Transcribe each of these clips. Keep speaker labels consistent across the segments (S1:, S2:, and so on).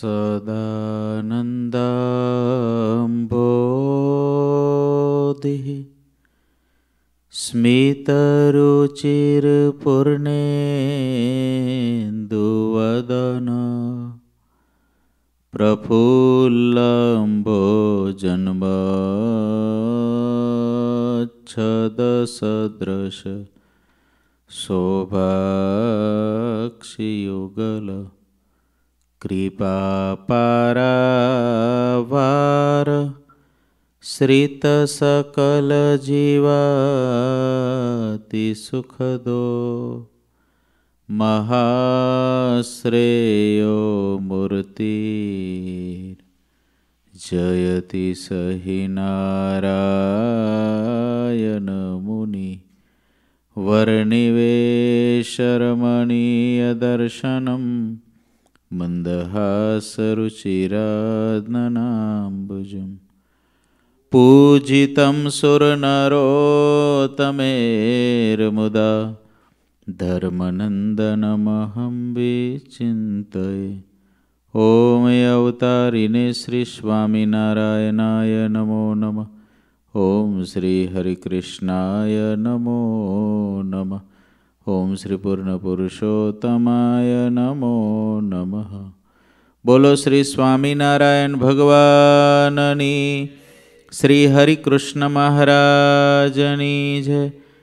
S1: सदानन्दाम्भोदिः स्मितरुचिरपूर्णेन्दुवदन प्रफुल्लम्बो जन्मच्छदसदृश शोभाक्षियुगल कृपापारावार श्रितसकलजीवातिसुखदो सुखदो महाश्रेयो मूर्ति जयति सहि नारायणमुनि वर्णिवेशरमणीयदर्शनम् मन्दहासरुचिरात्नम्बुजं पूजितं सुरनरोतमेर्मुदा धर्मनन्दनमहं विचिन्तये ॐ अवतारिणे श्रीस्वामिनारायणाय नमो नमः ॐ श्रीहरिकृष्णाय नमो नमः ઓમ શ્રી પૂર્ણ પુરુષોત્તમાય નમો નમઃ બોલો શ્રી સ્વામિનારાયણ ભગવાનની શ્રી હરિકૃષ્ણ મહારાજની જય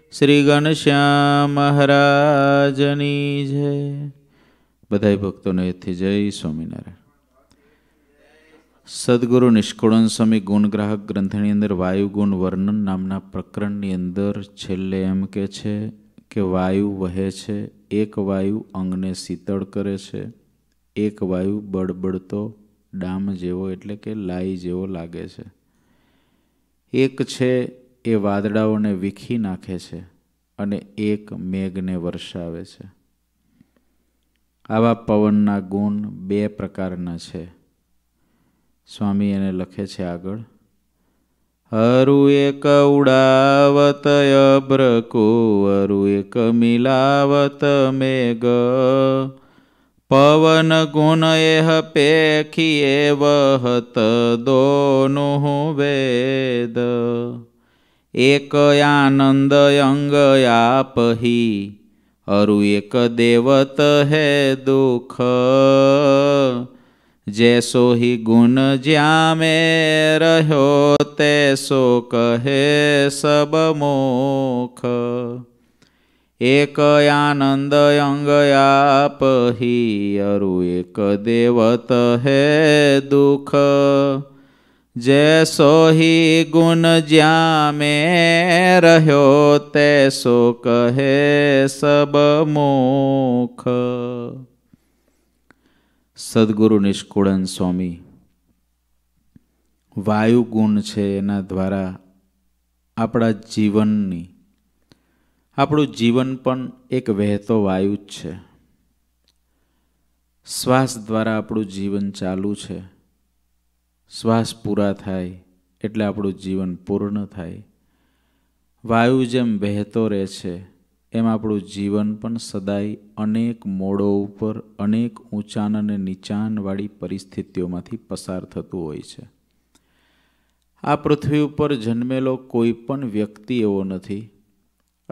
S1: શ્રી ઘનશ્યામ મહારાજની જય બધાય ભક્તોનેથી જય સ્વામિનારાયણ સદગુરુ નિષ્કુળન સ્વામી ગુણગ્રાહક ગ્રંથની અંદર વાયુગુણ વર્ણન નામના પ્રકરણની અંદર છેલ્લે એમ કે છે કે વાયુ વહે છે એક વાયુ અંગને શીતળ કરે છે એક વાયુ બળબડતો ડામ જેવો એટલે કે લાઈ જેવો લાગે છે એક છે એ વાદળાઓને વિખી નાખે છે અને એક મેઘને વરસાવે છે આવા પવનના ગુણ બે પ્રકારના છે સ્વામી એને લખે છે આગળ હરુએ કવડાવત અબ્રકો હરુએ કમિલાવત મેઘ પવન ગુણએહ પેખીએ વહત દોનો વેદ એક આનંદ અંગ આપહી હરુ એક દેવત હે દુઃખ જેસો હિ ગુણ જ્યાં મેં રહ્યો તેસો કહે સબ મોખ એક આનંદ અંગ આપ હિ અરુ એક દેવત હે દુઃખ જેસો હિ ગુણ જ્યાં મેં રહ્યો તેસો કહે સબ મોખ સદગુરુ નિષ્કુળન સ્વામી વાયુ ગુણ છે એના દ્વારા આપણા જીવનની આપણું જીવન પણ એક વહેતો વાયુ જ છે શ્વાસ દ્વારા આપણું જીવન ચાલુ છે શ્વાસ પૂરા થાય એટલે આપણું જીવન પૂર્ણ થાય વાયુ જેમ વહેતો રહે છે એમ આપણું જીવન પણ સદાય અનેક મોડો ઉપર અનેક ઊંચાન અને નીચાણવાળી પરિસ્થિતિઓમાંથી પસાર થતું હોય છે આ પૃથ્વી ઉપર જન્મેલો કોઈ પણ વ્યક્તિ એવો નથી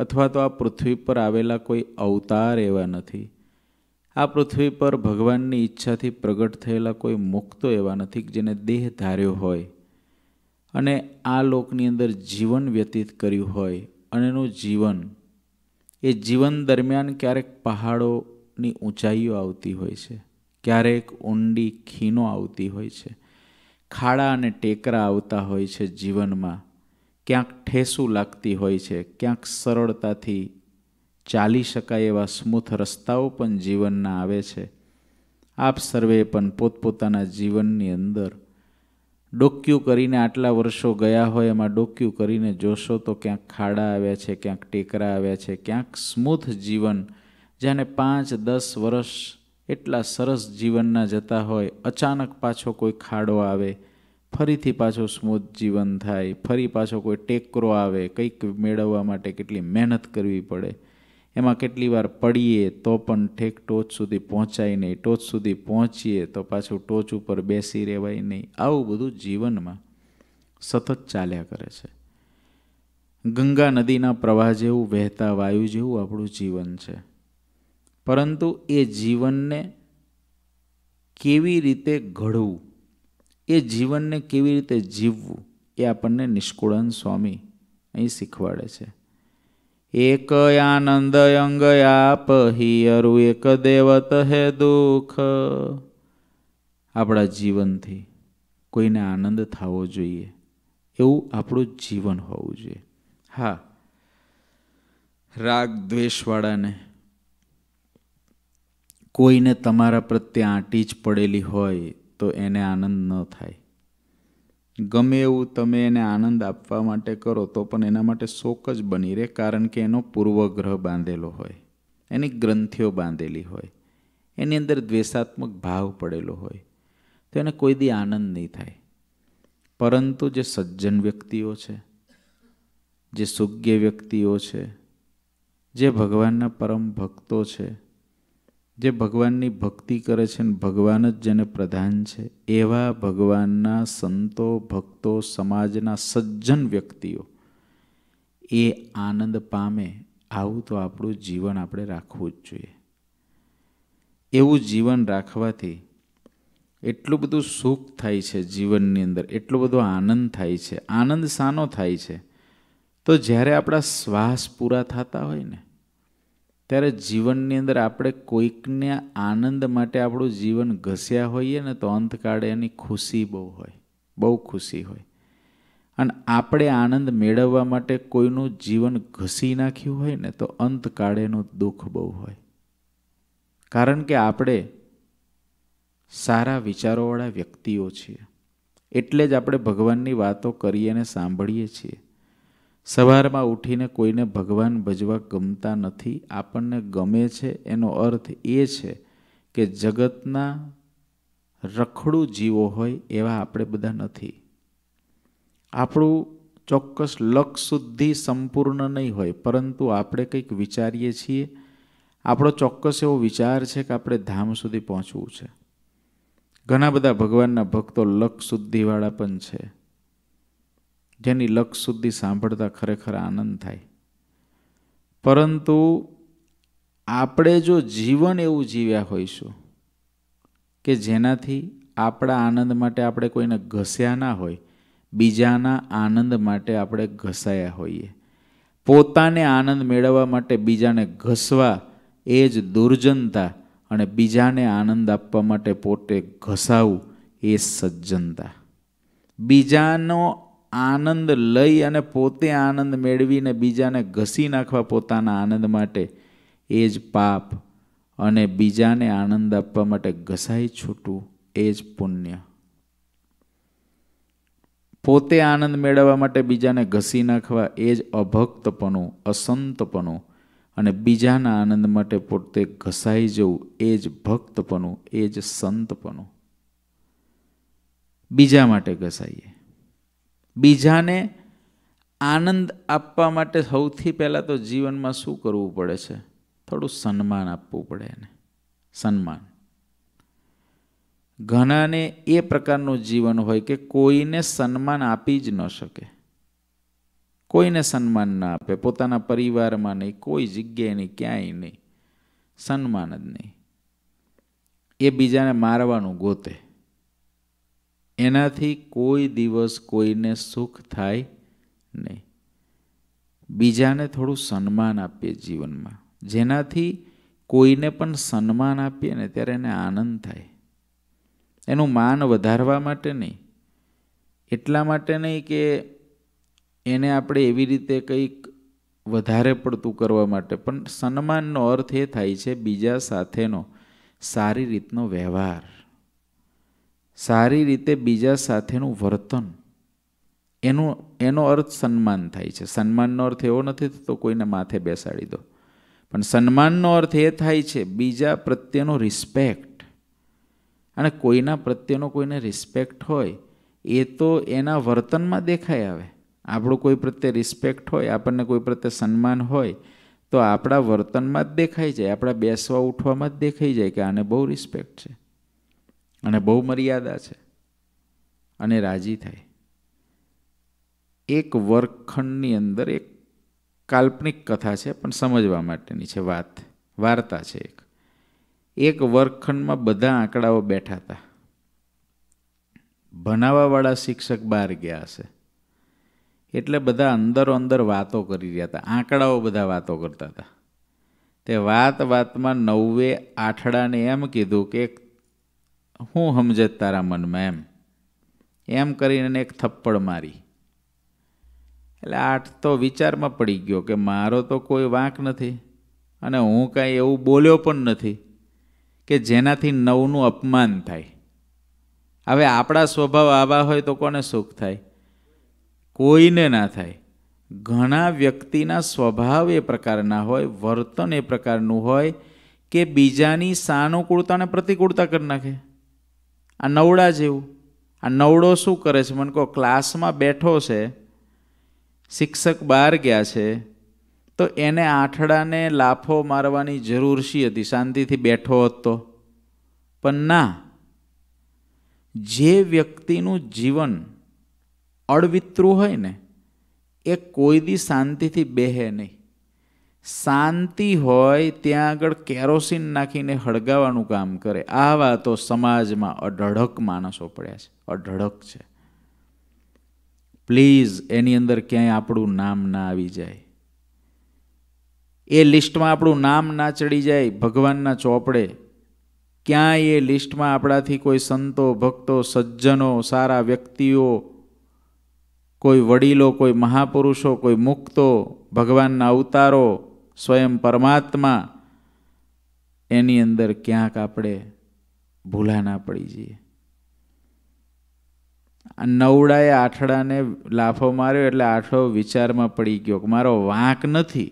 S1: અથવા તો આ પૃથ્વી પર આવેલા કોઈ અવતાર એવા નથી આ પૃથ્વી પર ભગવાનની ઈચ્છાથી પ્રગટ થયેલા કોઈ મુક્તો એવા નથી જેને દેહ ધાર્યો હોય અને આ લોકની અંદર જીવન વ્યતીત કર્યું હોય અને એનું જીવન એ જીવન દરમિયાન ક્યારેક પહાડોની ઊંચાઈઓ આવતી હોય છે ક્યારેક ઊંડી ખીણો આવતી હોય છે ખાડા અને ટેકરા આવતા હોય છે જીવનમાં ક્યાંક ઠેસું લાગતી હોય છે ક્યાંક સરળતાથી ચાલી શકાય એવા સ્મૂથ રસ્તાઓ પણ જીવનના આવે છે આપ સર્વે પણ પોતપોતાના જીવનની અંદર ડોક્યું કરીને આટલા વર્ષો ગયા હોય એમાં ડોક્યુ કરીને જોશો તો ક્યાંક ખાડા આવ્યા છે ક્યાંક ટેકરા આવ્યા છે ક્યાંક સ્મૂથ જીવન જેને પાંચ દસ વર્ષ એટલા સરસ જીવનના જતા હોય અચાનક પાછો કોઈ ખાડો આવે ફરીથી પાછો સ્મૂથ જીવન થાય ફરી પાછો કોઈ ટેકરો આવે કંઈક મેળવવા માટે કેટલી મહેનત કરવી પડે એમાં કેટલી વાર પડીએ તો પણ ઠેક ટોચ સુધી પહોંચાય નહીં ટોચ સુધી પહોંચીએ તો પાછું ટોચ ઉપર બેસી રહેવાય નહીં આવું બધું જીવનમાં સતત ચાલ્યા કરે છે ગંગા નદીના પ્રવાહ જેવું વહેતા વાયુ જેવું આપણું જીવન છે પરંતુ એ જીવનને કેવી રીતે ઘડવું એ જીવનને કેવી રીતે જીવવું એ આપણને નિષ્કુળન સ્વામી અહીં શીખવાડે છે એક આનંદ અંગ આપ હિયરુ એક દેવત હે દુઃખ આપણા જીવનથી કોઈને આનંદ થવો જોઈએ એવું આપણું જીવન હોવું જોઈએ હા રાગ દ્વેષવાળાને કોઈને તમારા પ્રત્યે આંટી જ પડેલી હોય તો એને આનંદ ન થાય ગમે એવું તમે એને આનંદ આપવા માટે કરો તો પણ એના માટે શોક જ બની રહે કારણ કે એનો પૂર્વગ્રહ બાંધેલો હોય એની ગ્રંથિઓ બાંધેલી હોય એની અંદર દ્વેષાત્મક ભાવ પડેલો હોય તો એને કોઈ દી આનંદ નહીં થાય પરંતુ જે સજ્જન વ્યક્તિઓ છે જે સુજ્ઞ વ્યક્તિઓ છે જે ભગવાનના પરમ ભક્તો છે જે ભગવાનની ભક્તિ કરે છે ને ભગવાન જ જેને પ્રધાન છે એવા ભગવાનના સંતો ભક્તો સમાજના સજ્જન વ્યક્તિઓ એ આનંદ પામે આવું તો આપણું જીવન આપણે રાખવું જ જોઈએ એવું જીવન રાખવાથી એટલું બધું સુખ થાય છે જીવનની અંદર એટલો બધો આનંદ થાય છે આનંદ સાનો થાય છે તો જ્યારે આપણા શ્વાસ પૂરા થતા હોય ને ત્યારે જીવનની અંદર આપણે કોઈકને આનંદ માટે આપણું જીવન ઘસ્યા હોઈએ ને તો અંતકાળે એની ખુશી બહુ હોય બહુ ખુશી હોય અને આપણે આનંદ મેળવવા માટે કોઈનું જીવન ઘસી નાખ્યું હોય ને તો અંતકાળે એનું દુઃખ બહુ હોય કારણ કે આપણે સારા વિચારોવાળા વ્યક્તિઓ છીએ એટલે જ આપણે ભગવાનની વાતો કરીએ અને સાંભળીએ છીએ સવારમાં ઉઠીને કોઈને ભગવાન ભજવા ગમતા નથી આપણને ગમે છે એનો અર્થ એ છે કે જગતના રખડું જીવો હોય એવા આપણે બધા નથી આપણું ચોક્કસ લક્ષ સંપૂર્ણ નહીં હોય પરંતુ આપણે કંઈક વિચારીએ છીએ આપણો ચોક્કસ એવો વિચાર છે કે આપણે ધામ સુધી પહોંચવું છે ઘણા બધા ભગવાનના ભક્તો લક્ષ સુદ્ધિવાળા પણ છે જેની લક્ષ સુધી સાંભળતા ખરેખર આનંદ થાય પરંતુ આપણે જો જીવન એવું જીવ્યા હોઈશું કે જેનાથી આપણા આનંદ માટે આપણે કોઈને ઘસ્યા ના હોય બીજાના આનંદ માટે આપણે ઘસાયા હોઈએ પોતાને આનંદ મેળવવા માટે બીજાને ઘસવા એ જ દુર્જનતા અને બીજાને આનંદ આપવા માટે પોતે ઘસાવું એ સજ્જનતા બીજાનો આનંદ લઈ અને પોતે આનંદ મેળવીને બીજાને ઘસી નાખવા પોતાના આનંદ માટે એ જ પાપ અને બીજાને આનંદ આપવા માટે ઘસાઈ છૂટવું એ જ પુણ્ય પોતે આનંદ મેળવવા માટે બીજાને ઘસી નાખવા એ જ અભક્તપણું અસંતપણું અને બીજાના આનંદ માટે પોતે ઘસાઈ જવું એ જ ભક્તપણું એ જ સંતપણું બીજા માટે ઘસાઈએ બીજાને આનંદ આપવા માટે સૌથી પહેલાં તો જીવનમાં શું કરવું પડે છે થોડું સન્માન આપવું પડે એને સન્માન ઘણાને એ પ્રકારનું જીવન હોય કે કોઈને સન્માન આપી જ ન શકે કોઈને સન્માન ના આપે પોતાના પરિવારમાં નહીં કોઈ જગ્યાએ નહીં ક્યાંય નહીં સન્માન જ નહીં એ બીજાને મારવાનું ગોતે એનાથી કોઈ દિવસ કોઈને સુખ થાય નહીં બીજાને થોડું સન્માન આપીએ જીવનમાં જેનાથી કોઈને પણ સન્માન આપીએ ને ત્યારે એને આનંદ થાય એનું માન વધારવા માટે નહીં એટલા માટે નહીં કે એને આપણે એવી રીતે કંઈક વધારે પડતું કરવા માટે પણ સન્માનનો અર્થ એ થાય છે બીજા સાથેનો સારી રીતનો વ્યવહાર સારી રીતે બીજા સાથેનું વર્તન એનું એનો અર્થ સન્માન થાય છે સન્માનનો અર્થ એવો નથી તો કોઈને માથે બેસાડી દો પણ સન્માનનો અર્થ એ થાય છે બીજા પ્રત્યેનો રિસ્પેક્ટ અને કોઈના પ્રત્યેનો કોઈને રિસ્પેક્ટ હોય એ તો એના વર્તનમાં દેખાય આવે આપણું કોઈ પ્રત્યે રિસ્પેક્ટ હોય આપણને કોઈ પ્રત્યે સન્માન હોય તો આપણા વર્તનમાં જ દેખાઈ જાય આપણા બેસવા ઉઠવામાં જ દેખાઈ જાય કે આને બહુ રિસ્પેક્ટ છે અને બહુ મર્યાદા છે અને રાજી થાય એક વર્ગખંડની અંદર એક કાલ્પનિક કથા છે પણ સમજવા માટેની છે વાત વાર્તા છે એક એક વર્ગખંડમાં બધા આંકડાઓ બેઠા હતા ભણાવવાવાળા શિક્ષક બહાર ગયા હશે એટલે બધા અંદરો અંદર વાતો કરી રહ્યા હતા આંકડાઓ બધા વાતો કરતા હતા તે વાત વાતમાં નવવે આઠડાને એમ કીધું કે એક હું સમજે તારા મનમાં એમ એમ કરીને એક થપ્પડ મારી એટલે આઠ તો વિચારમાં પડી ગયો કે મારો તો કોઈ વાંક નથી અને હું કાંઈ એવું બોલ્યો પણ નથી કે જેનાથી નવનું અપમાન થાય હવે આપણા સ્વભાવ આવા હોય તો કોને સુખ થાય કોઈને ના થાય ઘણા વ્યક્તિના સ્વભાવ એ પ્રકારના હોય વર્તન એ પ્રકારનું હોય કે બીજાની સાનુકૂળતા અને પ્રતિકૂળતા કરી નાખે આ નવડા જેવું આ નવડો શું કરે છે મને કહો ક્લાસમાં બેઠો છે શિક્ષક બહાર ગયા છે તો એને આઠડાને લાફો મારવાની જરૂર શી હતી શાંતિથી બેઠો હતો પણ ના જે વ્યક્તિનું જીવન અળવિતરું હોય ને એ કોઈ દી શાંતિથી બેહે નહીં શાંતિ હોય ત્યાં આગળ કેરોસીન નાખીને હળગાવાનું કામ કરે આવા તો સમાજમાં અઢળક માણસો પડ્યા છે અઢળક છે પ્લીઝ એની અંદર ક્યાંય આપણું નામ ના આવી જાય એ લિસ્ટમાં આપણું નામ ના ચડી જાય ભગવાનના ચોપડે ક્યાંય એ લિસ્ટમાં આપણાથી કોઈ સંતો ભક્તો સજ્જનો સારા વ્યક્તિઓ કોઈ વડીલો કોઈ મહાપુરુષો કોઈ મુક્તો ભગવાનના અવતારો સ્વયં પરમાત્મા એની અંદર ક્યાંક આપણે ભૂલા ના પડી જઈએ આ નવડાએ આઠડાને લાફો માર્યો એટલે આઠડો વિચારમાં પડી ગયો કે મારો વાંક નથી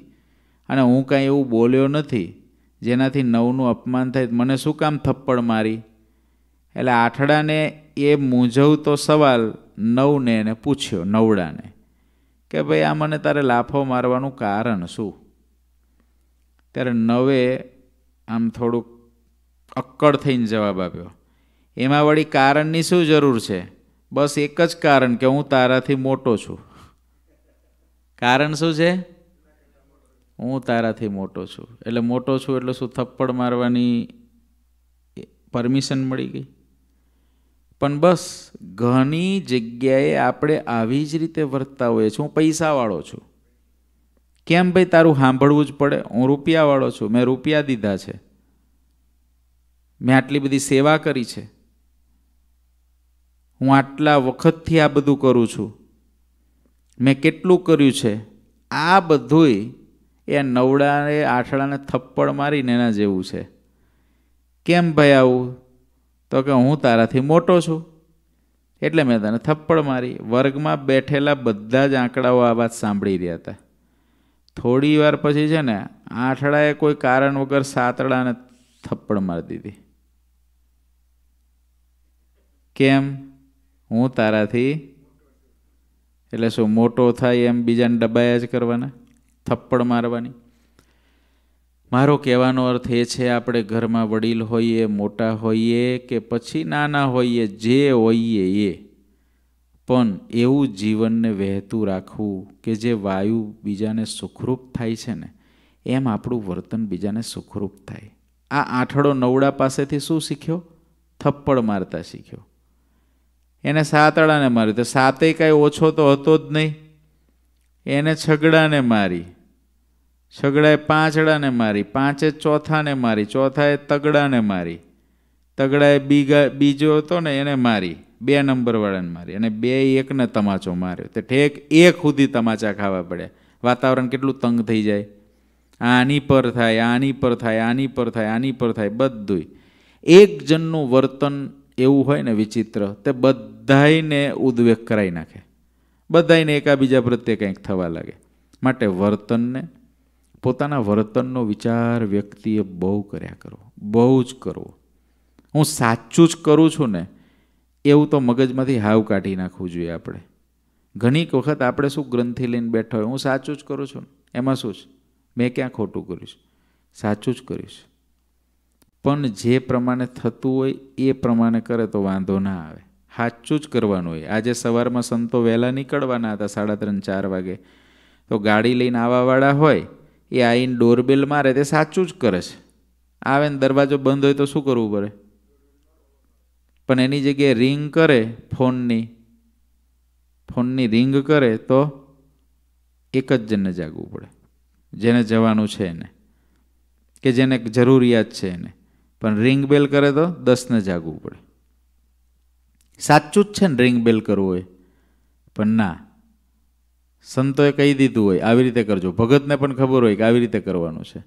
S1: અને હું કાંઈ એવું બોલ્યો નથી જેનાથી નવનું અપમાન થાય મને શું કામ થપ્પડ મારી એટલે આઠડાને એ મૂંઝવતો સવાલ નવને એને પૂછ્યો નવડાને કે ભાઈ આ મને તારે લાફો મારવાનું કારણ શું ત્યારે નવે આમ થોડુંક અક્કડ થઈને જવાબ આપ્યો એમાં વળી કારણની શું જરૂર છે બસ એક જ કારણ કે હું તારાથી મોટો છું કારણ શું છે હું તારાથી મોટો છું એટલે મોટો છું એટલે શું થપ્પડ મારવાની પરમિશન મળી ગઈ પણ બસ ઘણી જગ્યાએ આપણે આવી જ રીતે વર્તતા હોઈએ છીએ હું પૈસાવાળો છું કેમ ભાઈ તારું સાંભળવું જ પડે હું રૂપિયાવાળો છું મેં રૂપિયા દીધા છે મેં આટલી બધી સેવા કરી છે હું આટલા વખતથી આ બધું કરું છું મેં કેટલું કર્યું છે આ બધુંય એ નવડાને આઠડાને થપ્પડ મારીને એના જેવું છે કેમ ભાઈ આવું તો કે હું તારાથી મોટો છું એટલે મેં તને થપ્પડ મારી વર્ગમાં બેઠેલા બધા જ આંકડાઓ આ વાત સાંભળી રહ્યા હતા થોડી વાર પછી છે ને આઠડાએ કોઈ કારણ વગર સાતડાને થપ્પડ મારી દીધી કેમ હું તારાથી એટલે શું મોટો થાય એમ બીજાને ડબાયા જ કરવાના થપ્પડ મારવાની મારો કહેવાનો અર્થ એ છે આપણે ઘરમાં વડીલ હોઈએ મોટા હોઈએ કે પછી નાના હોઈએ જે હોઈએ એ પણ એવું જીવનને વહેતું રાખવું કે જે વાયુ બીજાને સુખરૂપ થાય છે ને એમ આપણું વર્તન બીજાને સુખરૂપ થાય આ આઠડો નવડા પાસેથી શું શીખ્યો થપ્પડ મારતા શીખ્યો એને સાતડાને મારી તો સાતે કાંઈ ઓછો તો હતો જ નહીં એને છગડાને મારી છગડાએ પાંચડાને મારી પાંચે ચોથાને મારી ચોથાએ તગડાને મારી તગડાએ બીગા બીજો હતો ને એને મારી બે નંબરવાળાને મારી અને બે એકને તમાચો માર્યો તે ઠેક એક સુધી તમાચા ખાવા પડ્યા વાતાવરણ કેટલું તંગ થઈ જાય આની પર થાય આની પર થાય આની પર થાય આની પર થાય બધુંય એક જણનું વર્તન એવું હોય ને વિચિત્ર તે બધાયને ઉદ્વેગ કરાવી નાખે બધાયને એકાબીજા પ્રત્યે કંઈક થવા લાગે માટે વર્તનને પોતાના વર્તનનો વિચાર વ્યક્તિએ બહુ કર્યા કરવો બહુ જ કરવો હું સાચું જ કરું છું ને એવું તો મગજમાંથી હાવ કાઢી નાખવું જોઈએ આપણે ઘણીક વખત આપણે શું ગ્રંથિ લઈને બેઠા હોય હું સાચું જ કરું છું એમાં શું છે મેં ક્યાં ખોટું કર્યું છે સાચું જ કર્યું છે પણ જે પ્રમાણે થતું હોય એ પ્રમાણે કરે તો વાંધો ના આવે સાચું જ કરવાનું હોય આજે સવારમાં સંતો વહેલા નીકળવાના હતા સાડા ત્રણ ચાર વાગે તો ગાડી લઈને આવવાવાળા હોય એ આવીને ડોરબેલ મારે તે સાચું જ કરે છે આવે ને દરવાજો બંધ હોય તો શું કરવું પડે પણ એની જગ્યાએ રિંગ કરે ફોનની ફોનની રિંગ કરે તો એક જ જણને જાગવું પડે જેને જવાનું છે એને કે જેને જરૂરિયાત છે એને પણ રિંગ બેલ કરે તો દસને જાગવું પડે સાચું જ છે ને રિંગ બેલ કરવું હોય પણ ના સંતોએ કહી દીધું હોય આવી રીતે કરજો ભગતને પણ ખબર હોય કે આવી રીતે કરવાનું છે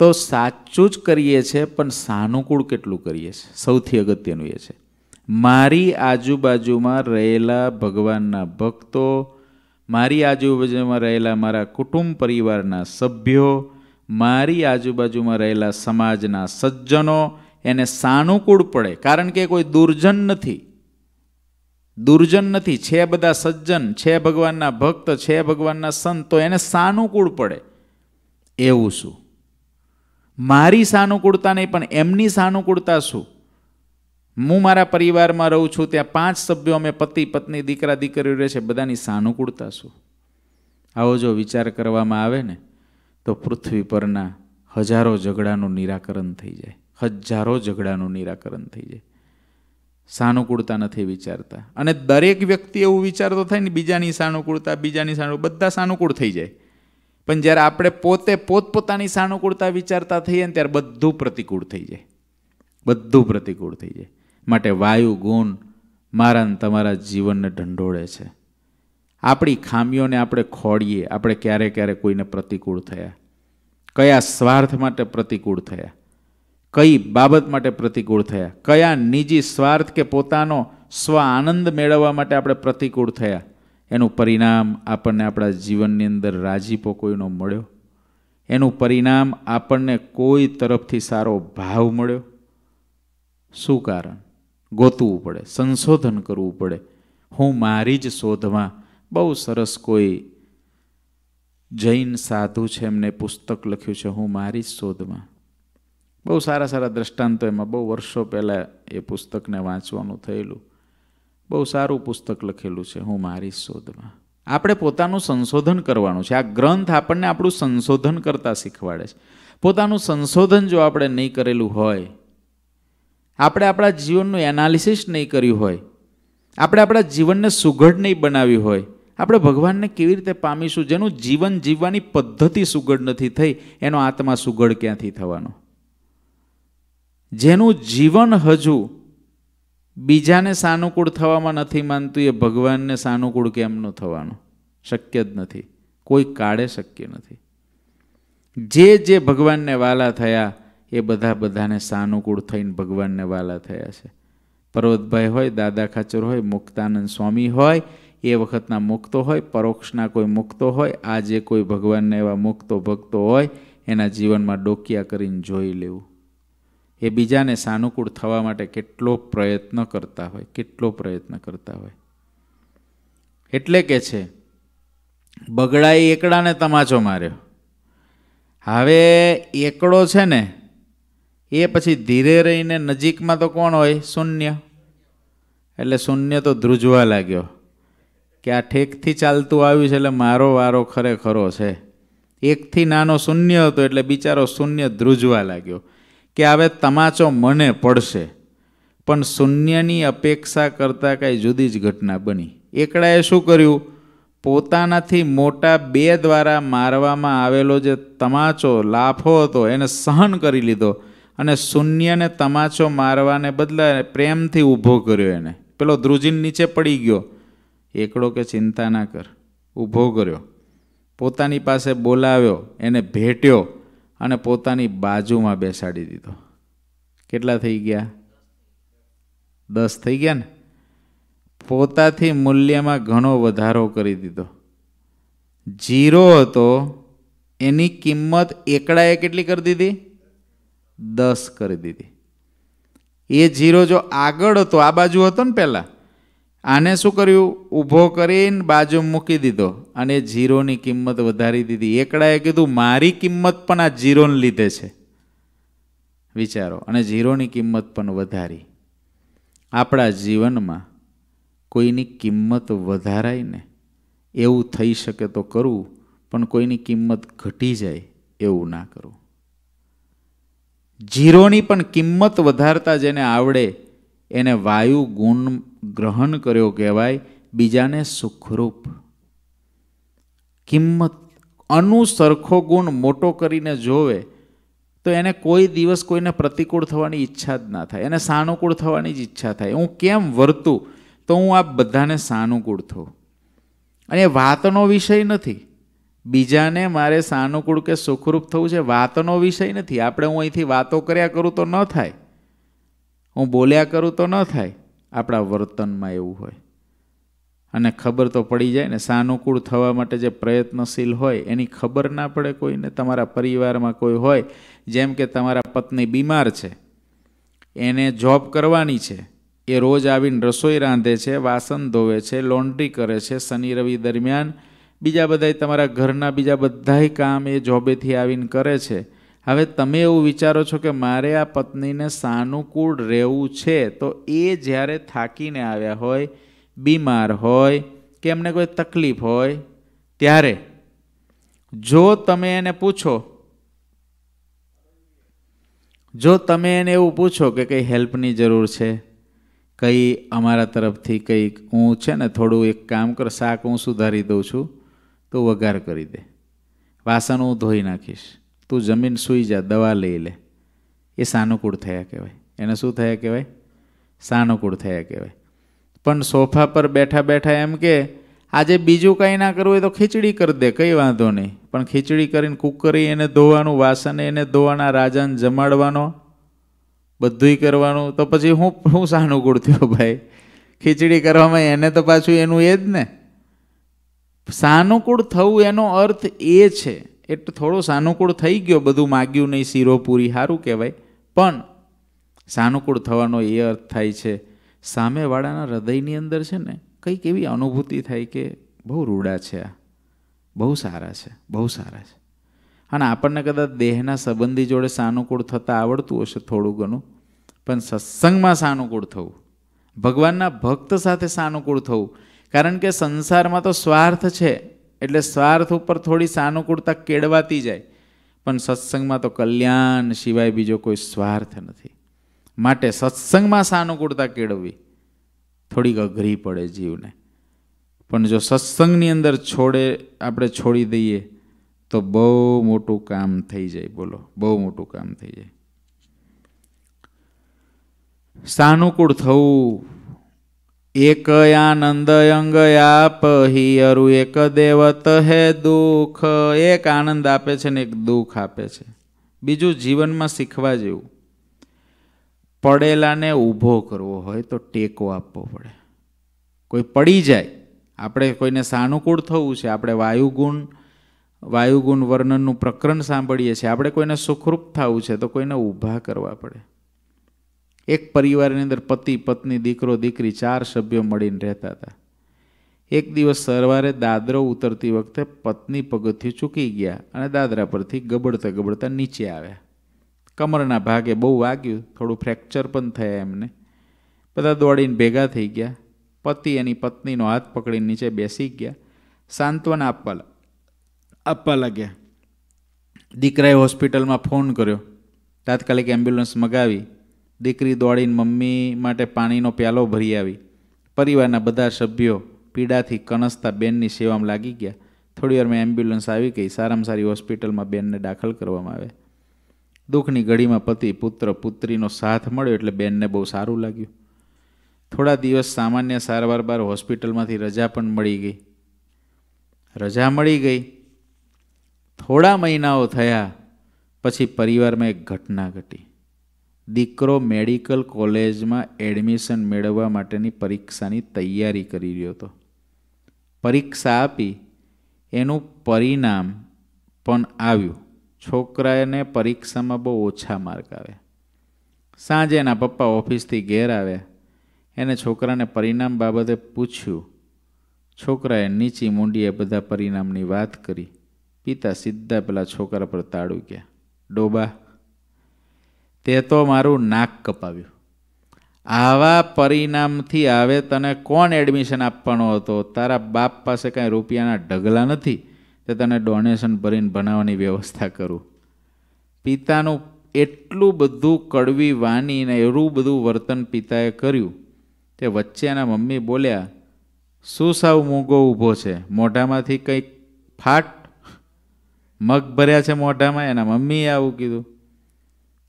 S1: તો સાચું જ કરીએ છીએ પણ સાનુકૂળ કેટલું કરીએ છીએ સૌથી અગત્યનું એ છે મારી આજુબાજુમાં રહેલા ભગવાનના ભક્તો મારી આજુબાજુમાં રહેલા મારા કુટુંબ પરિવારના સભ્યો મારી આજુબાજુમાં રહેલા સમાજના સજ્જનો એને સાનુકૂળ પડે કારણ કે કોઈ દુર્જન નથી દુર્જન નથી છે બધા સજ્જન છે ભગવાનના ભક્ત છે ભગવાનના સંત તો એને સાનુકૂળ પડે એવું શું મારી સાનુકૂળતા નહીં પણ એમની સાનુકૂળતા શું હું મારા પરિવારમાં રહું છું ત્યાં પાંચ સભ્યો અમે પતિ પત્ની દીકરા દીકરીઓ રહે છે બધાની સાનુકૂળતા શું આવો જો વિચાર કરવામાં આવે ને તો પૃથ્વી પરના હજારો ઝઘડાનું નિરાકરણ થઈ જાય હજારો ઝઘડાનું નિરાકરણ થઈ જાય સાનુકૂળતા નથી વિચારતા અને દરેક વ્યક્તિ એવું વિચારતો થાય ને બીજાની સાનુકૂળતા બીજાની સાનુ બધા સાનુકૂળ થઈ જાય પણ જ્યારે આપણે પોતે પોતપોતાની સાનુકૂળતા વિચારતા થઈએ ને ત્યારે બધું પ્રતિકૂળ થઈ જાય બધું પ્રતિકૂળ થઈ જાય માટે વાયુ ગુણ મારા તમારા જીવનને ઢંઢોળે છે આપણી ખામીઓને આપણે ખોડીએ આપણે ક્યારે ક્યારે કોઈને પ્રતિકૂળ થયા કયા સ્વાર્થ માટે પ્રતિકૂળ થયા કઈ બાબત માટે પ્રતિકૂળ થયા કયા નિજી સ્વાર્થ કે પોતાનો સ્વ આનંદ મેળવવા માટે આપણે પ્રતિકૂળ થયા એનું પરિણામ આપણને આપણા જીવનની અંદર રાજીપો કોઈનો મળ્યો એનું પરિણામ આપણને કોઈ તરફથી સારો ભાવ મળ્યો શું કારણ ગોતવું પડે સંશોધન કરવું પડે હું મારી જ શોધમાં બહુ સરસ કોઈ જૈન સાધુ છે એમને પુસ્તક લખ્યું છે હું મારી જ શોધમાં બહુ સારા સારા દ્રષ્ટાંતો એમાં બહુ વર્ષો પહેલાં એ પુસ્તકને વાંચવાનું થયેલું બહુ સારું પુસ્તક લખેલું છે હું મારી શોધમાં આપણે પોતાનું સંશોધન કરવાનું છે આ ગ્રંથ આપણને આપણું સંશોધન કરતાં શીખવાડે છે પોતાનું સંશોધન જો આપણે નહીં કરેલું હોય આપણે આપણા જીવનનું એનાલિસિસ નહીં કર્યું હોય આપણે આપણા જીવનને સુઘડ નહીં બનાવ્યું હોય આપણે ભગવાનને કેવી રીતે પામીશું જેનું જીવન જીવવાની પદ્ધતિ સુઘડ નથી થઈ એનો આત્મા સુઘડ ક્યાંથી થવાનો જેનું જીવન હજુ બીજાને સાનુકૂળ થવામાં નથી માનતું એ ભગવાનને સાનુકૂળ કેમનું થવાનું શક્ય જ નથી કોઈ કાળે શક્ય નથી જે જે ભગવાનને વાલા થયા એ બધા બધાને સાનુકૂળ થઈને ભગવાનને વાલા થયા છે પર્વતભાઈ હોય દાદા ખાચર હોય મુક્તાનંદ સ્વામી હોય એ વખતના મુક્તો હોય પરોક્ષના કોઈ મુક્તો હોય આજે કોઈ ભગવાનને એવા મુક્તો ભક્તો હોય એના જીવનમાં ડોકિયા કરીને જોઈ લેવું એ બીજાને સાનુકૂળ થવા માટે કેટલો પ્રયત્ન કરતા હોય કેટલો પ્રયત્ન કરતા હોય એટલે કે છે બગડાઈ એકડાને તમાચો માર્યો હવે એકડો છે ને એ પછી ધીરે રહીને નજીકમાં તો કોણ હોય શૂન્ય એટલે શૂન્ય તો ધ્રુજવા લાગ્યો કે આ ઠેકથી ચાલતું આવ્યું છે એટલે મારો વારો ખરેખરો છે એકથી નાનો શૂન્ય હતો એટલે બિચારો શૂન્ય ધ્રુજવા લાગ્યો કે હવે તમાચો મને પડશે પણ શૂન્યની અપેક્ષા કરતાં કાંઈ જુદી જ ઘટના બની એકડાએ શું કર્યું પોતાનાથી મોટા બે દ્વારા મારવામાં આવેલો જે તમાચો લાફો હતો એને સહન કરી લીધો અને શૂન્યને તમાચો મારવાને બદલે પ્રેમથી ઊભો કર્યો એને પેલો ધ્રુજીન નીચે પડી ગયો એકડો કે ચિંતા ના કર ઊભો કર્યો પોતાની પાસે બોલાવ્યો એને ભેટ્યો અને પોતાની બાજુમાં બેસાડી દીધો કેટલા થઈ ગયા દસ થઈ ગયા ને પોતાથી મૂલ્યમાં ઘણો વધારો કરી દીધો જીરો હતો એની કિંમત એકડાએ કેટલી કરી દીધી દસ કરી દીધી એ જીરો જો આગળ હતો આ બાજુ હતો ને પહેલાં આને શું કર્યું ઊભો કરીને બાજુ મૂકી દીધો અને જીરોની કિંમત વધારી દીધી એકડાએ કીધું મારી કિંમત પણ આ જીરોને લીધે છે વિચારો અને જીરોની કિંમત પણ વધારી આપણા જીવનમાં કોઈની કિંમત વધારાય ને એવું થઈ શકે તો કરવું પણ કોઈની કિંમત ઘટી જાય એવું ના કરવું જીરોની પણ કિંમત વધારતા જેને આવડે એને વાયુ ગુણ ગ્રહણ કર્યો કહેવાય બીજાને સુખરૂપ કિંમત અનુસરખો ગુણ મોટો કરીને જોવે તો એને કોઈ દિવસ કોઈને પ્રતિકૂળ થવાની ઈચ્છા જ ના થાય એને સાનુકૂળ થવાની જ ઈચ્છા થાય હું કેમ વર્તું તો હું આ બધાને સાનુકૂળ થઉં અને વાતનો વિષય નથી બીજાને મારે સાનુકૂળ કે સુખરૂપ થવું છે વાતનો વિષય નથી આપણે હું અહીંથી વાતો કર્યા કરું તો ન થાય હું બોલ્યા કરું તો ન થાય આપણા વર્તનમાં એવું હોય અને ખબર તો પડી જાય ને સાનુકૂળ થવા માટે જે પ્રયત્નશીલ હોય એની ખબર ના પડે કોઈને તમારા પરિવારમાં કોઈ હોય જેમ કે તમારા પત્ની બીમાર છે એને જોબ કરવાની છે એ રોજ આવીને રસોઈ રાંધે છે વાસણ ધોવે છે લોન્ડ્રી કરે છે શનિ રવિ દરમિયાન બીજા બધાય તમારા ઘરના બીજા બધાય કામ એ જોબેથી આવીને કરે છે હવે તમે એવું વિચારો છો કે મારે આ પત્નીને સાનુકૂળ રહેવું છે તો એ જ્યારે થાકીને આવ્યા હોય બીમાર હોય કે એમને કોઈ તકલીફ હોય ત્યારે જો તમે એને પૂછો જો તમે એને એવું પૂછો કે કંઈ હેલ્પની જરૂર છે કંઈ અમારા તરફથી કંઈક હું છે ને થોડું એક કામ કર શાક હું સુધારી દઉં છું તો વઘાર કરી દે વાસણ હું ધોઈ નાખીશ તું જમીન સૂઈ જા દવા લઈ લે એ સાનુકૂળ થયા કહેવાય એને શું થયા કહેવાય સાનુકૂળ થયા કહેવાય પણ સોફા પર બેઠા બેઠા એમ કે આજે બીજું કાંઈ ના કરવું હોય તો ખીચડી કરી દે કંઈ વાંધો નહીં પણ ખીચડી કરીને કુકરી એને ધોવાનું વાસણ એને ધોવાના રાજાને જમાડવાનો બધુંય કરવાનું તો પછી હું હું સાનુકૂળ થયો ભાઈ ખીચડી કરવામાં એને તો પાછું એનું એ જ ને સાનુકૂળ થવું એનો અર્થ એ છે એટલું થોડો સાનુકૂળ થઈ ગયો બધું માગ્યું નહીં શીરો પૂરી સારું કહેવાય પણ સાનુકૂળ થવાનો એ અર્થ થાય છે સામેવાળાના હૃદયની અંદર છે ને કંઈક એવી અનુભૂતિ થાય કે બહુ રૂડા છે આ બહુ સારા છે બહુ સારા છે અને આપણને કદાચ દેહના સંબંધી જોડે સાનુકૂળ થતાં આવડતું હશે થોડું ઘણું પણ સત્સંગમાં સાનુકૂળ થવું ભગવાનના ભક્ત સાથે સાનુકૂળ થવું કારણ કે સંસારમાં તો સ્વાર્થ છે એટલે સ્વાર્થ ઉપર થોડી સાનુકૂળતા કેળવાતી જાય પણ સત્સંગમાં તો કલ્યાણ સિવાય બીજો કોઈ સ્વાર્થ નથી માટે સત્સંગમાં સાનુકૂળતા કેળવવી થોડીક અઘરી પડે જીવને પણ જો સત્સંગની અંદર છોડે આપણે છોડી દઈએ તો બહુ મોટું કામ થઈ જાય બોલો બહુ મોટું કામ થઈ જાય સાનુકૂળ થવું એક આનંદ અંગ આપ હિયરુ એક દેવત હે દુઃખ એક આનંદ આપે છે ને એક દુઃખ આપે છે બીજું જીવનમાં શીખવા જેવું પડેલાને ઊભો કરવો હોય તો ટેકો આપવો પડે કોઈ પડી જાય આપણે કોઈને સાનુકૂળ થવું છે આપણે વાયુગુણ વાયુગુણ વર્ણનનું પ્રકરણ સાંભળીએ છીએ આપણે કોઈને સુખરૂપ થવું છે તો કોઈને ઊભા કરવા પડે એક પરિવારની અંદર પતિ પત્ની દીકરો દીકરી ચાર સભ્યો મળીને રહેતા હતા એક દિવસ સરવારે દાદરો ઉતરતી વખતે પત્ની પગથિયું ચૂકી ગયા અને દાદરા પરથી ગબડતા ગબડતા નીચે આવ્યા કમરના ભાગે બહુ વાગ્યું થોડું ફ્રેક્ચર પણ થયા એમને બધા દોડીને ભેગા થઈ ગયા પતિ એની પત્નીનો હાથ પકડીને નીચે બેસી ગયા સાંત્વના આપવા આપવા લાગ્યા દીકરાએ હોસ્પિટલમાં ફોન કર્યો તાત્કાલિક એમ્બ્યુલન્સ મગાવી દીકરી દોડીને મમ્મી માટે પાણીનો પ્યાલો ભરી આવી પરિવારના બધા સભ્યો પીડાથી કણસતા બેનની સેવામાં લાગી ગયા થોડી વારમાં એમ્બ્યુલન્સ આવી ગઈ સારામાં સારી હોસ્પિટલમાં બેનને દાખલ કરવામાં આવે દુઃખની ઘડીમાં પતિ પુત્ર પુત્રીનો સાથ મળ્યો એટલે બેનને બહુ સારું લાગ્યું થોડા દિવસ સામાન્ય સારવાર બાદ હોસ્પિટલમાંથી રજા પણ મળી ગઈ રજા મળી ગઈ થોડા મહિનાઓ થયા પછી પરિવારમાં એક ઘટના ઘટી દીકરો મેડિકલ કોલેજમાં એડમિશન મેળવવા માટેની પરીક્ષાની તૈયારી કરી રહ્યો હતો પરીક્ષા આપી એનું પરિણામ પણ આવ્યું છોકરાને પરીક્ષામાં બહુ ઓછા માર્ક આવ્યા સાંજે એના પપ્પા ઓફિસથી ઘેર આવ્યા એને છોકરાને પરિણામ બાબતે પૂછ્યું છોકરાએ નીચી મૂંડીએ બધા પરિણામની વાત કરી પિતા સીધા પેલા છોકરા પર તાળુક્યા ડોબા તે તો મારું નાક કપાવ્યું આવા પરિણામથી આવે તને કોણ એડમિશન આપવાનો હતો તારા બાપ પાસે કાંઈ રૂપિયાના ઢગલા નથી તે તને ડોનેશન ભરીને ભણાવવાની વ્યવસ્થા કરું પિતાનું એટલું બધું કડવી વાની ને એવું બધું વર્તન પિતાએ કર્યું તે વચ્ચે એના મમ્મી બોલ્યા શું સાવ મૂંગો ઊભો છે મોઢામાંથી કંઈક ફાટ મગ ભર્યા છે મોઢામાં એના મમ્મીએ આવું કીધું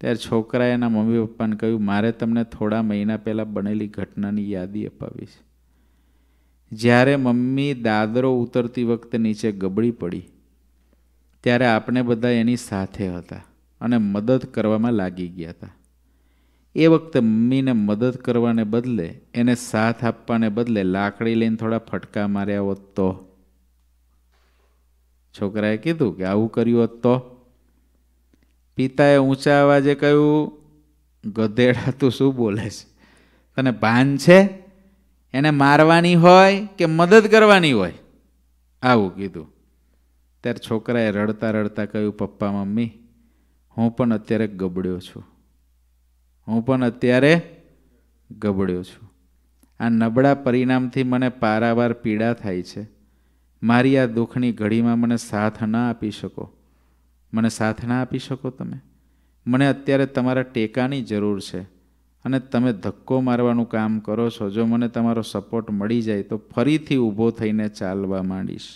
S1: ત્યારે છોકરાએ એના મમ્મી પપ્પાને કહ્યું મારે તમને થોડા મહિના પહેલાં બનેલી ઘટનાની યાદી અપાવી છે જ્યારે મમ્મી દાદરો ઉતરતી વખતે નીચે ગબડી પડી ત્યારે આપણે બધા એની સાથે હતા અને મદદ કરવામાં લાગી ગયા હતા એ વખતે મમ્મીને મદદ કરવાને બદલે એને સાથ આપવાને બદલે લાકડી લઈને થોડા ફટકા માર્યા હોત તો છોકરાએ કીધું કે આવું કર્યું હોત તો પિતાએ ઊંચા અવાજે કહ્યું ગધેડા તું શું બોલે છે તને ભાન છે એને મારવાની હોય કે મદદ કરવાની હોય આવું કીધું ત્યારે છોકરાએ રડતા રડતા કહ્યું પપ્પા મમ્મી હું પણ અત્યારે ગબડ્યો છું હું પણ અત્યારે ગબડ્યો છું આ નબળા પરિણામથી મને પારાવાર પીડા થાય છે મારી આ દુઃખની ઘડીમાં મને સાથ ન આપી શકો મને સાધના આપી શકો તમે મને અત્યારે તમારા ટેકાની જરૂર છે અને તમે ધક્કો મારવાનું કામ કરો છો જો મને તમારો સપોર્ટ મળી જાય તો ફરીથી ઊભો થઈને ચાલવા માંડીશ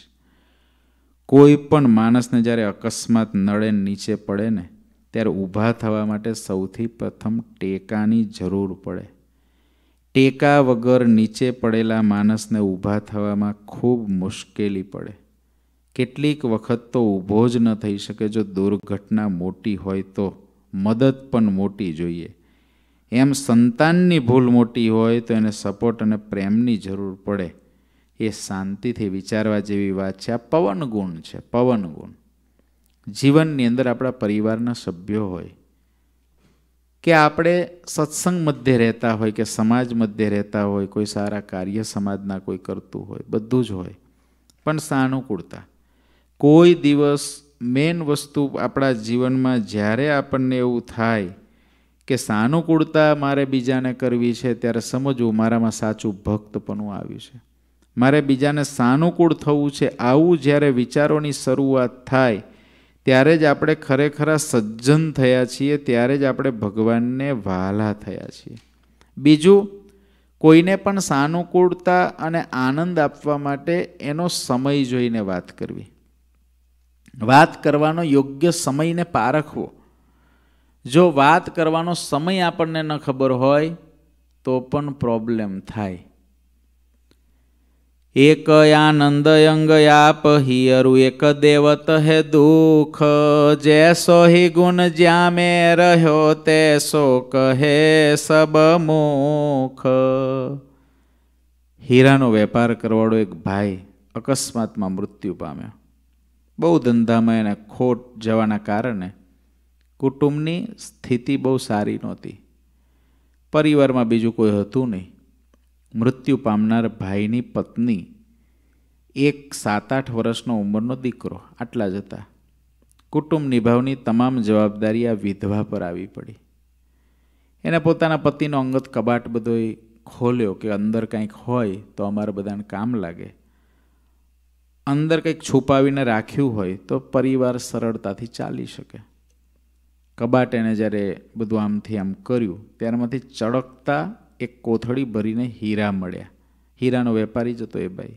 S1: કોઈ પણ માણસને જ્યારે અકસ્માત નળે નીચે પડે ને ત્યારે ઊભા થવા માટે સૌથી પ્રથમ ટેકાની જરૂર પડે ટેકા વગર નીચે પડેલા માણસને ઊભા થવામાં ખૂબ મુશ્કેલી પડે કેટલીક વખત તો ઊભો જ ન થઈ શકે જો દુર્ઘટના મોટી હોય તો મદદ પણ મોટી જોઈએ એમ સંતાનની ભૂલ મોટી હોય તો એને સપોર્ટ અને પ્રેમની જરૂર પડે એ શાંતિથી વિચારવા જેવી વાત છે આ પવન ગુણ છે પવન ગુણ જીવનની અંદર આપણા પરિવારના સભ્યો હોય કે આપણે સત્સંગ મધ્ય રહેતા હોય કે સમાજ મધ્ય રહેતા હોય કોઈ સારા કાર્ય સમાજના કોઈ કરતું હોય બધું જ હોય પણ સાનુકૂળતા કોઈ દિવસ મેન વસ્તુ આપણા જીવનમાં જ્યારે આપણને એવું થાય કે સાનુકૂળતા મારે બીજાને કરવી છે ત્યારે સમજવું મારામાં સાચું ભક્તપણું આવ્યું છે મારે બીજાને સાનુકૂળ થવું છે આવું જ્યારે વિચારોની શરૂઆત થાય ત્યારે જ આપણે ખરેખર સજ્જન થયા છીએ ત્યારે જ આપણે ભગવાનને વહાલા થયા છીએ બીજું કોઈને પણ સાનુકૂળતા અને આનંદ આપવા માટે એનો સમય જોઈને વાત કરવી વાત કરવાનો યોગ્ય સમયને પારખવો જો વાત કરવાનો સમય આપણને ન ખબર હોય તો પણ પ્રોબ્લેમ થાય એક આનંદ અંગ આપ હિયરુ એક દેવત હે દુઃખ જે હિ ગુણ જ્યાં મેં રહ્યો તે સો કહે સબ મુખ હીરાનો વેપાર કરવાળો એક ભાઈ અકસ્માતમાં મૃત્યુ પામ્યો બહુ ધંધામાં એને ખોટ જવાના કારણે કુટુંબની સ્થિતિ બહુ સારી નહોતી પરિવારમાં બીજું કોઈ હતું નહીં મૃત્યુ પામનાર ભાઈની પત્ની એક સાત આઠ વર્ષનો ઉંમરનો દીકરો આટલા જ હતા કુટુંબ નિભાવની તમામ જવાબદારી આ વિધવા પર આવી પડી એને પોતાના પતિનો અંગત કબાટ બધો ખોલ્યો કે અંદર કાંઈક હોય તો અમારે બધાને કામ લાગે અંદર કંઈક છુપાવીને રાખ્યું હોય તો પરિવાર સરળતાથી ચાલી શકે કબાટ એને જ્યારે બધું આમથી આમ કર્યું ત્યારમાંથી ચળકતા એક કોથળી ભરીને હીરા મળ્યા હીરાનો વેપારી જ હતો એ ભાઈ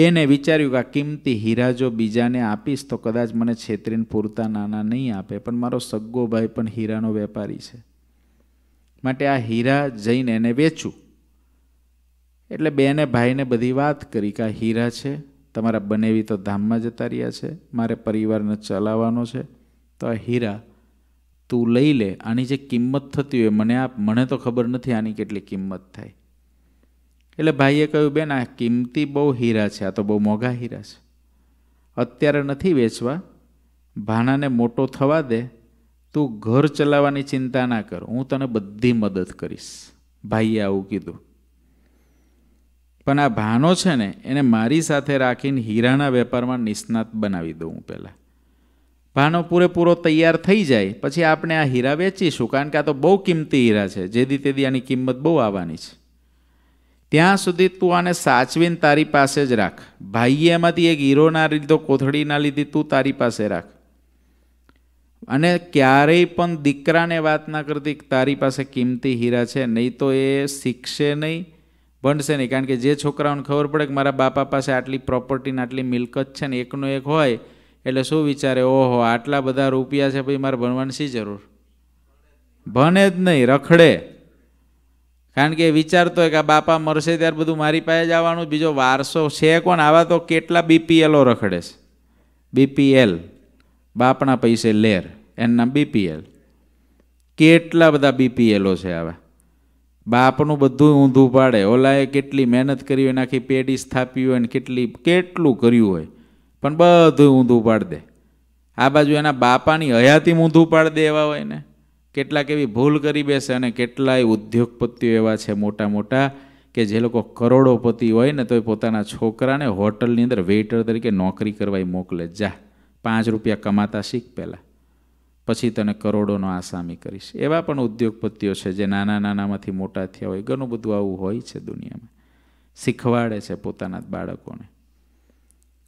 S1: બેને વિચાર્યું કે આ કિંમતી હીરા જો બીજાને આપીશ તો કદાચ મને છેતરીને પૂરતા નાના નહીં આપે પણ મારો સગ્ગો ભાઈ પણ હીરાનો વેપારી છે માટે આ હીરા જઈને એને વેચું એટલે બેને ભાઈને બધી વાત કરી કે આ હીરા છે તમારા બનેવી તો ધામમાં જતા રહ્યા છે મારે પરિવારને ચલાવવાનો છે તો આ હીરા તું લઈ લે આની જે કિંમત થતી હોય મને આપ મને તો ખબર નથી આની કેટલી કિંમત થાય એટલે ભાઈએ કહ્યું બેન આ કિંમતી બહુ હીરા છે આ તો બહુ મોંઘા હીરા છે અત્યારે નથી વેચવા ભાણાને મોટો થવા દે તું ઘર ચલાવવાની ચિંતા ના કર હું તને બધી મદદ કરીશ ભાઈએ આવું કીધું પણ આ ભાનો છે ને એને મારી સાથે રાખીને હીરાના વેપારમાં નિષ્ણાત બનાવી દઉં હું પહેલાં ભાનો પૂરેપૂરો તૈયાર થઈ જાય પછી આપણે આ હીરા વેચીશું કારણ કે આ તો બહુ કિંમતી હીરા છે જેદી તેદી આની કિંમત બહુ આવવાની છે ત્યાં સુધી તું આને સાચવીને તારી પાસે જ રાખ ભાઈએ એમાંથી એક હીરોના લીધો કોથળીના ના લીધી તું તારી પાસે રાખ અને ક્યારેય પણ દીકરાને વાત ના કરતી તારી પાસે કિંમતી હીરા છે નહીં તો એ શીખશે નહીં ભંડશે નહીં કારણ કે જે છોકરાઓને ખબર પડે કે મારા બાપા પાસે આટલી પ્રોપર્ટી આટલી મિલકત છે ને એકનો એક હોય એટલે શું વિચારે ઓહો આટલા બધા રૂપિયા છે ભાઈ મારે ભણવાની શી જરૂર ભણે જ નહીં રખડે કારણ કે વિચારતો હોય કે આ બાપા મરશે ત્યારે બધું મારી પાસે જ આવવાનું બીજો વારસો છે કોણ આવા તો કેટલા બીપીએલો રખડે છે બીપીએલ બાપના પૈસે લેર એમના બીપીએલ કેટલા બધા બીપીએલો છે આવા બાપનું બધું ઊંધું પાડે ઓલાએ કેટલી મહેનત કરી હોય આખી પેઢી સ્થાપી હોય ને કેટલી કેટલું કર્યું હોય પણ બધું ઊંધું પાડી દે આ બાજુ એના બાપાની હયાતી ઊંધું પાડી દે એવા હોય ને કેટલાક એવી ભૂલ કરી બેસે અને કેટલાય ઉદ્યોગપતિઓ એવા છે મોટા મોટા કે જે લોકો કરોડોપતિ હોય ને તો એ પોતાના છોકરાને હોટલની અંદર વેઇટર તરીકે નોકરી કરવા મોકલે જા પાંચ રૂપિયા કમાતા શીખ પહેલાં પછી તને કરોડોનો આસામી કરીશ એવા પણ ઉદ્યોગપતિઓ છે જે નાના નાનામાંથી મોટા થયા હોય ઘણું બધું આવું હોય છે દુનિયામાં શીખવાડે છે પોતાના બાળકોને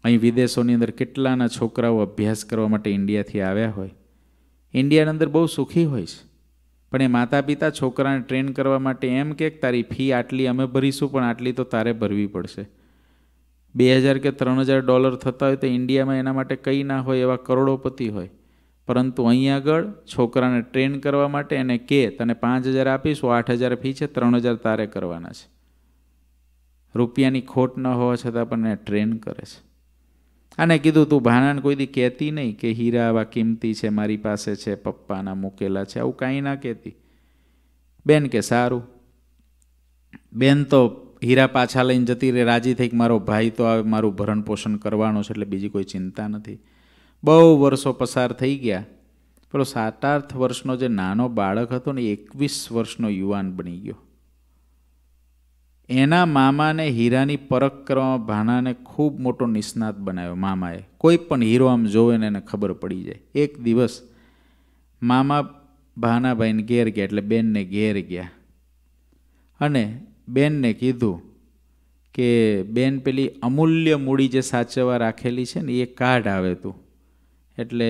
S1: અહીં વિદેશોની અંદર કેટલાના છોકરાઓ અભ્યાસ કરવા માટે ઇન્ડિયાથી આવ્યા હોય ઇન્ડિયાની અંદર બહુ સુખી હોય છે પણ એ માતા પિતા છોકરાને ટ્રેન કરવા માટે એમ કે તારી ફી આટલી અમે ભરીશું પણ આટલી તો તારે ભરવી પડશે બે હજાર કે ત્રણ હજાર ડોલર થતા હોય તો ઇન્ડિયામાં એના માટે કંઈ ના હોય એવા કરોડોપતિ હોય પરંતુ અહીં આગળ છોકરાને ટ્રેન કરવા માટે એને કે તને પાંચ હજાર આપીશું આઠ હજાર ફી છે ત્રણ હજાર તારે કરવાના છે રૂપિયાની ખોટ ન હોવા છતાં પણ એને ટ્રેન કરે છે આને કીધું તું ભાનાને કોઈ દી કહેતી નહીં કે હીરા આવા કિંમતી છે મારી પાસે છે પપ્પાના મૂકેલા છે આવું કાંઈ ના કહેતી બેન કે સારું બેન તો હીરા પાછા લઈને જતી રહે રાજી થઈ કે મારો ભાઈ તો આવે મારું ભરણ પોષણ કરવાનો છે એટલે બીજી કોઈ ચિંતા નથી બહુ વર્ષો પસાર થઈ ગયા પેલો સાત આઠ વર્ષનો જે નાનો બાળક હતો ને એકવીસ વર્ષનો યુવાન બની ગયો એના મામાને હીરાની પરખ કરવામાં ભાણાને ખૂબ મોટો નિષ્ણાત બનાવ્યો મામાએ કોઈ પણ હીરો આમ જોવે ને એને ખબર પડી જાય એક દિવસ મામા ભાનાભાઈને ઘેર ગયા એટલે બેનને ઘેર ગયા અને બેનને કીધું કે બેન પેલી અમૂલ્ય મૂડી જે સાચવવા રાખેલી છે ને એ કાઢ આવે તું એટલે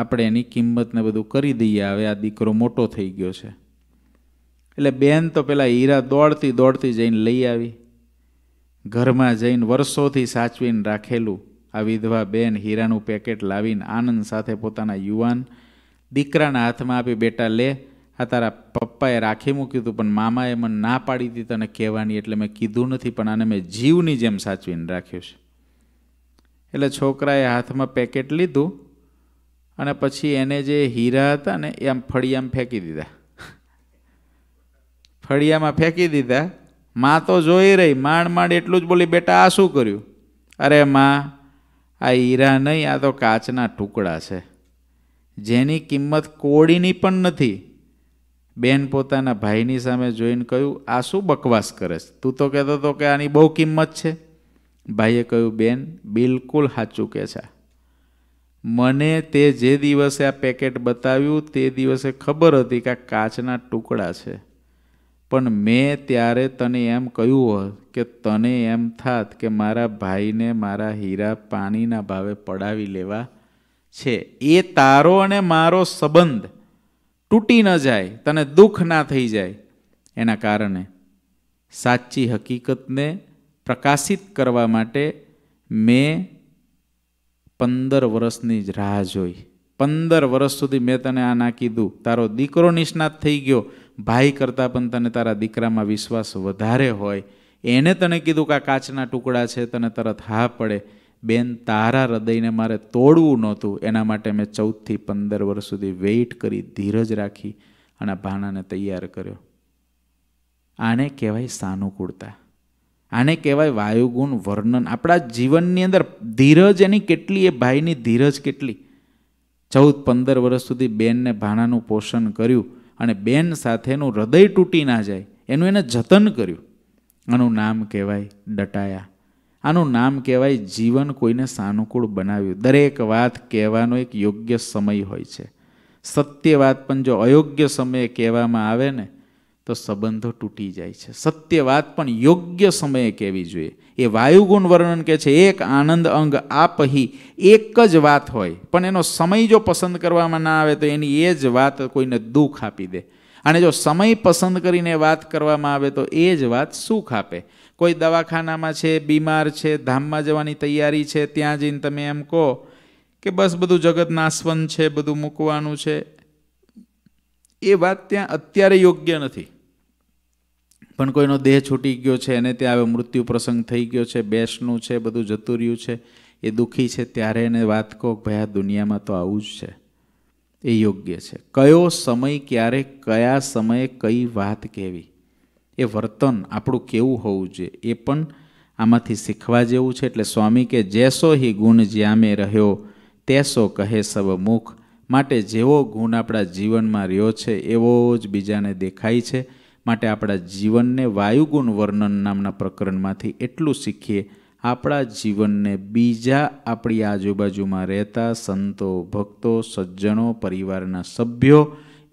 S1: આપણે એની કિંમતને બધું કરી દઈએ હવે આ દીકરો મોટો થઈ ગયો છે એટલે બેન તો પેલા હીરા દોડતી દોડતી જઈને લઈ આવી ઘરમાં જઈને વર્ષોથી સાચવીને રાખેલું આ વિધવા બેન હીરાનું પેકેટ લાવીને આનંદ સાથે પોતાના યુવાન દીકરાના હાથમાં આપી બેટા લે આ તારા પપ્પાએ રાખી મૂક્યું હતું પણ મામાએ મને ના પાડી હતી તને કહેવાની એટલે મેં કીધું નથી પણ આને મેં જીવની જેમ સાચવીને રાખ્યું છે એટલે છોકરાએ હાથમાં પેકેટ લીધું અને પછી એને જે હીરા હતા ને એ આમ ફળિયામાં ફેંકી દીધા ફળિયામાં ફેંકી દીધા માં તો જોઈ રહી માંડ માંડ એટલું જ બોલી બેટા આ શું કર્યું અરે માં આ હીરા નહીં આ તો કાચના ટુકડા છે જેની કિંમત કોળીની પણ નથી બેન પોતાના ભાઈની સામે જોઈને કહ્યું આ શું બકવાસ કરે છે તું તો કહેતો હતો કે આની બહુ કિંમત છે ભાઈએ કહ્યું બેન બિલકુલ સાચું કે છે મને તે જે દિવસે આ પેકેટ બતાવ્યું તે દિવસે ખબર હતી કે આ કાચના ટુકડા છે પણ મેં ત્યારે તને એમ કહ્યું હોત કે તને એમ થાત કે મારા ભાઈને મારા હીરા પાણીના ભાવે પડાવી લેવા છે એ તારો અને મારો સંબંધ તૂટી ન જાય તને દુઃખ ના થઈ જાય એના કારણે સાચી હકીકતને પ્રકાશિત કરવા માટે મેં પંદર વર્ષની જ રાહ જોઈ પંદર વર્ષ સુધી મેં તને આ ના કીધું તારો દીકરો નિષ્ણાત થઈ ગયો ભાઈ કરતાં પણ તને તારા દીકરામાં વિશ્વાસ વધારે હોય એને તને કીધું કે આ કાચના ટુકડા છે તને તરત હા પડે બેન તારા હૃદયને મારે તોડવું નહોતું એના માટે મેં ચૌદથી પંદર વર્ષ સુધી વેઇટ કરી ધીરજ રાખી અને ભાણાને તૈયાર કર્યો આને કહેવાય સાનુકૂળતા આને કહેવાય વાયુગુણ વર્ણન આપણા જીવનની અંદર ધીરજ એની કેટલી એ ભાઈની ધીરજ કેટલી ચૌદ પંદર વર્ષ સુધી બેનને ભાણાનું પોષણ કર્યું અને બેન સાથેનું હૃદય તૂટી ના જાય એનું એને જતન કર્યું આનું નામ કહેવાય ડટાયા આનું નામ કહેવાય જીવન કોઈને સાનુકૂળ બનાવ્યું દરેક વાત કહેવાનો એક યોગ્ય સમય હોય છે સત્ય વાત પણ જો અયોગ્ય સમયે કહેવામાં આવે ને તો સંબંધો તૂટી જાય છે સત્ય વાત પણ યોગ્ય સમયે કહેવી જોઈએ એ વાયુગુણ વર્ણન કહે છે એક આનંદ અંગ આપહી એક જ વાત હોય પણ એનો સમય જો પસંદ કરવામાં ના આવે તો એની એ જ વાત કોઈને દુઃખ આપી દે અને જો સમય પસંદ કરીને વાત કરવામાં આવે તો એ જ વાત સુખ આપે કોઈ દવાખાનામાં છે બીમાર છે ધામમાં જવાની તૈયારી છે ત્યાં જઈને તમે એમ કહો કે બસ બધું જગત નાશવન છે બધું મૂકવાનું છે એ વાત ત્યાં અત્યારે યોગ્ય નથી પણ કોઈનો દેહ છૂટી ગયો છે અને ત્યાં હવે મૃત્યુ પ્રસંગ થઈ ગયો છે બેસનું છે બધું જતું રહ્યું છે એ દુઃખી છે ત્યારે એને વાત કહો ભાઈ આ દુનિયામાં તો આવું જ છે એ યોગ્ય છે કયો સમય ક્યારે કયા સમયે કઈ વાત કહેવી એ વર્તન આપણું કેવું હોવું જોઈએ એ પણ આમાંથી શીખવા જેવું છે એટલે સ્વામી કે જેસો હિ ગુણ જ્યાં મેં રહ્યો તેસો કહે સબ મુખ માટે જેવો ગુણ આપણા જીવનમાં રહ્યો છે એવો જ બીજાને દેખાય છે માટે આપણા જીવનને વાયુગુણ વર્ણન નામના પ્રકરણમાંથી એટલું શીખીએ આપણા જીવનને બીજા આપણી આજુબાજુમાં રહેતા સંતો ભક્તો સજ્જનો પરિવારના સભ્યો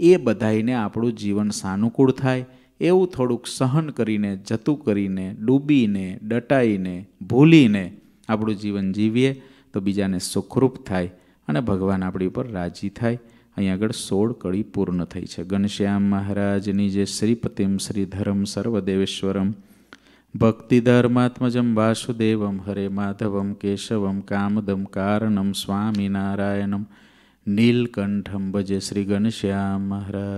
S1: એ બધાઈને આપણું જીવન સાનુકૂળ થાય એવું થોડુંક સહન કરીને જતું કરીને ડૂબીને ડટાઈને ભૂલીને આપણું જીવન જીવીએ તો બીજાને સુખરૂપ થાય અને ભગવાન આપણી ઉપર રાજી થાય અહીંયા આગળ સોળ કળી પૂર્ણ થઈ છે ઘનશ્યામ મહારાજની જે શ્રીપતિમ શ્રીધરમ સર્વદેવેશ્વરમ ભક્તિધર્માત્મજમ વાસુદેવમ હરે માધવમ કેશવમ કામદમ કારણમ સ્વામિનારાયણમ નીલકંઠમ ભજે શ્રી ઘનશ્યામ મહારાજ